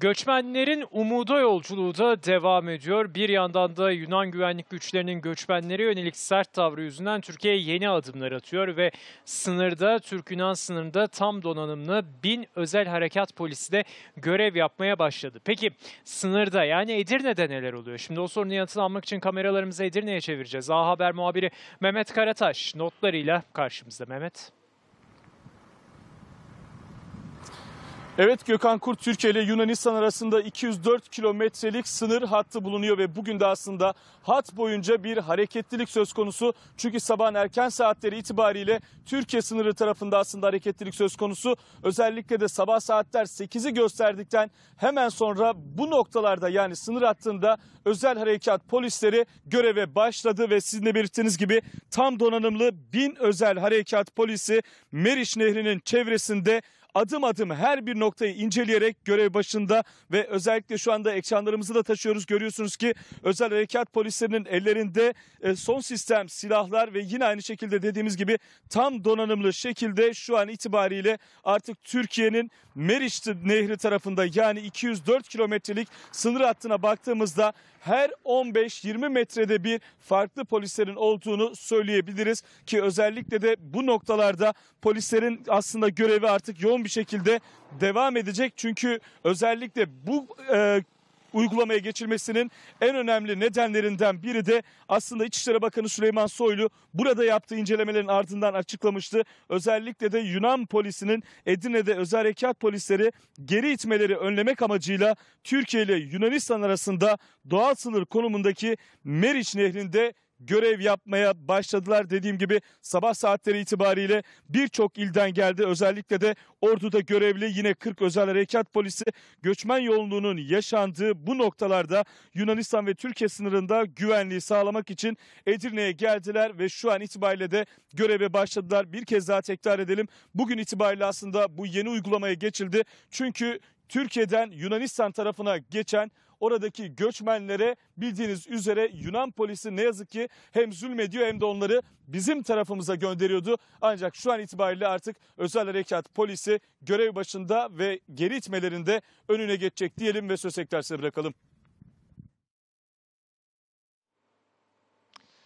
Göçmenlerin umuda yolculuğu da devam ediyor. Bir yandan da Yunan güvenlik güçlerinin göçmenlere yönelik sert tavrı yüzünden Türkiye yeni adımlar atıyor ve sınırda Türk-Yunan sınırında tam donanımlı bin özel harekat polisi de görev yapmaya başladı. Peki sınırda yani Edirne'de neler oluyor? Şimdi o sorunun yanıtını almak için kameralarımızı Edirne'ye çevireceğiz. A Haber muhabiri Mehmet Karataş notlarıyla karşımızda. Mehmet. Evet Gökhan Kurt Türkiye ile Yunanistan arasında 204 kilometrelik sınır hattı bulunuyor ve bugün de aslında hat boyunca bir hareketlilik söz konusu. Çünkü sabahın erken saatleri itibariyle Türkiye sınırı tarafında aslında hareketlilik söz konusu. Özellikle de sabah saatler 8'i gösterdikten hemen sonra bu noktalarda yani sınır hattında özel harekat polisleri göreve başladı ve sizin de belirttiğiniz gibi tam donanımlı bin özel harekat polisi Meriç Nehri'nin çevresinde adım adım her bir noktayı inceleyerek görev başında ve özellikle şu anda ekranlarımızı da taşıyoruz. Görüyorsunuz ki özel harekat polislerinin ellerinde e, son sistem silahlar ve yine aynı şekilde dediğimiz gibi tam donanımlı şekilde şu an itibariyle artık Türkiye'nin Meriç Nehri tarafında yani 204 kilometrelik sınır hattına baktığımızda her 15-20 metrede bir farklı polislerin olduğunu söyleyebiliriz ki özellikle de bu noktalarda polislerin aslında görevi artık yoğun bir şekilde devam edecek. Çünkü özellikle bu e, uygulamaya geçilmesinin en önemli nedenlerinden biri de aslında İçişleri Bakanı Süleyman Soylu burada yaptığı incelemelerin ardından açıklamıştı. Özellikle de Yunan polisinin Edirne'de özel harekat polisleri geri itmeleri önlemek amacıyla Türkiye ile Yunanistan arasında doğal sınır konumundaki Meriç Nehri'nde görev yapmaya başladılar. Dediğim gibi sabah saatleri itibariyle birçok ilden geldi. Özellikle de Ordu'da görevli yine 40 Özel Harekat Polisi göçmen yoğunluğunun yaşandığı bu noktalarda Yunanistan ve Türkiye sınırında güvenliği sağlamak için Edirne'ye geldiler ve şu an itibariyle de göreve başladılar. Bir kez daha tekrar edelim. Bugün itibariyle aslında bu yeni uygulamaya geçildi. Çünkü Türkiye'den Yunanistan tarafına geçen oradaki göçmenlere bildiğiniz üzere Yunan polisi ne yazık ki hem zulmediyor hem de onları bizim tarafımıza gönderiyordu. Ancak şu an itibariyle artık özel harekat polisi görev başında ve geri itmelerinde önüne geçecek diyelim ve söz ekler size bırakalım.